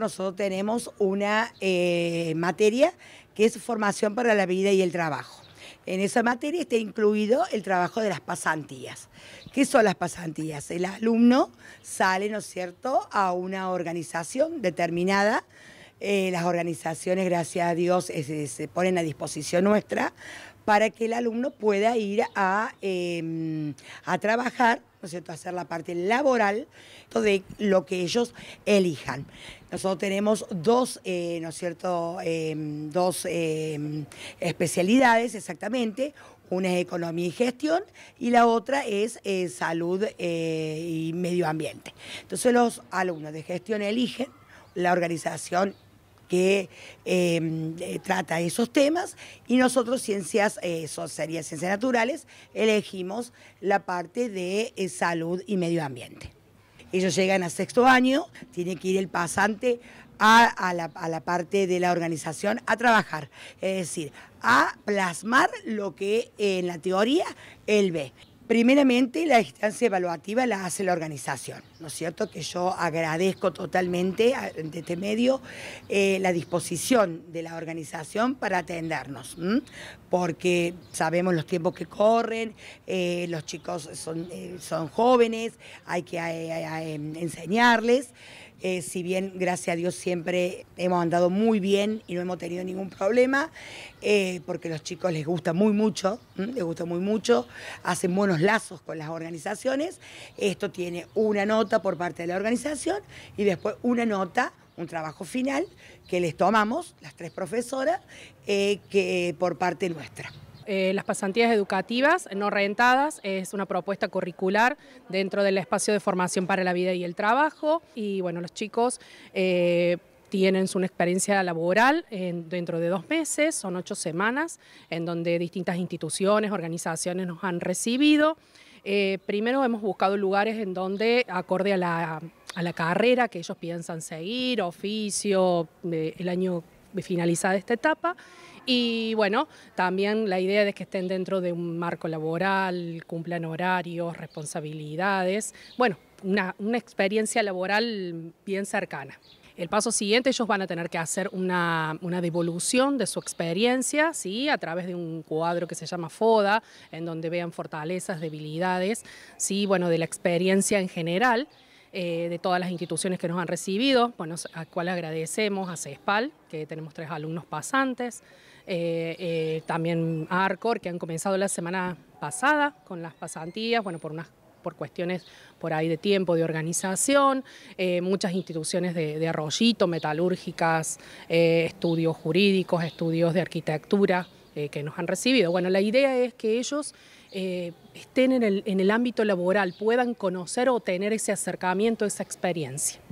Nosotros tenemos una eh, materia que es formación para la vida y el trabajo. En esa materia está incluido el trabajo de las pasantías. ¿Qué son las pasantías? El alumno sale, ¿no es cierto?, a una organización determinada eh, las organizaciones, gracias a Dios, eh, se ponen a disposición nuestra para que el alumno pueda ir a, em, trabajar, ¿no es cierto?, hacer la parte laboral de lo que ellos elijan. Nosotros tenemos dos, eh, ¿no es cierto?, em, dos em, especialidades exactamente, una es economía y gestión y la otra es salud y medio ambiente. Entonces los alumnos de gestión eligen, la organización que em, eh, trata esos temas y nosotros ciencias eh, sociales, ciencias naturales, elegimos la parte de eh, salud y medio ambiente. Ellos llegan a sexto año, tiene que ir el pasante a, la, a, la, parte de la organización a trabajar, es decir, a plasmar lo que en la teoría él ve. Primeramente, la instancia evaluativa la hace la organización, ¿no es cierto? Que yo agradezco totalmente ante este medio eh, la disposición de la organización para atendernos, porque sabemos los tiempos que corren, eh, los chicos son, eh, son jóvenes, hay que em, enseñarles. si bien gracias a Dios siempre hemos andado muy bien y no hemos tenido ningún problema, porque a los chicos les gusta muy mucho, les gusta muy mucho, hacen buenos lazos con las organizaciones. Esto tiene una nota por parte de la organización y después una nota un trabajo final que les tomamos, las tres profesoras, eh, que por parte nuestra. Eh, las pasantías educativas no rentadas es una propuesta curricular dentro del espacio de formación para la vida y el trabajo y bueno, los chicos... Eh, tienen una experiencia laboral dentro de dos meses, son ocho semanas, en donde distintas instituciones, organizaciones nos han recibido. Eh, primero hemos buscado lugares en donde, acorde a la, carrera que ellos piensan seguir, oficio, el año finalizada esta etapa. Y bueno, también la idea es que estén dentro de un marco laboral, cumplan horarios, responsabilidades, bueno, una experiencia laboral bien cercana. El paso siguiente, ellos van a tener que hacer una, devolución de su experiencia, ¿sí? A través de un cuadro que se llama FODA, en donde vean fortalezas, debilidades, ¿sí? Bueno, de la experiencia en general. Eh, de todas las instituciones que nos han recibido, bueno, a cual agradecemos a CESPAL, que tenemos tres alumnos pasantes, eh, eh, también a ARCOR, que han comenzado la semana pasada con las pasantías, bueno, por unas por cuestiones por ahí de tiempo, de organización, eh, muchas instituciones de, arroyito, metalúrgicas, eh, estudios jurídicos, estudios de arquitectura eh, que nos han recibido. Bueno, la idea es que ellos estén en el ámbito laboral, puedan conocer o tener ese acercamiento, esa experiencia.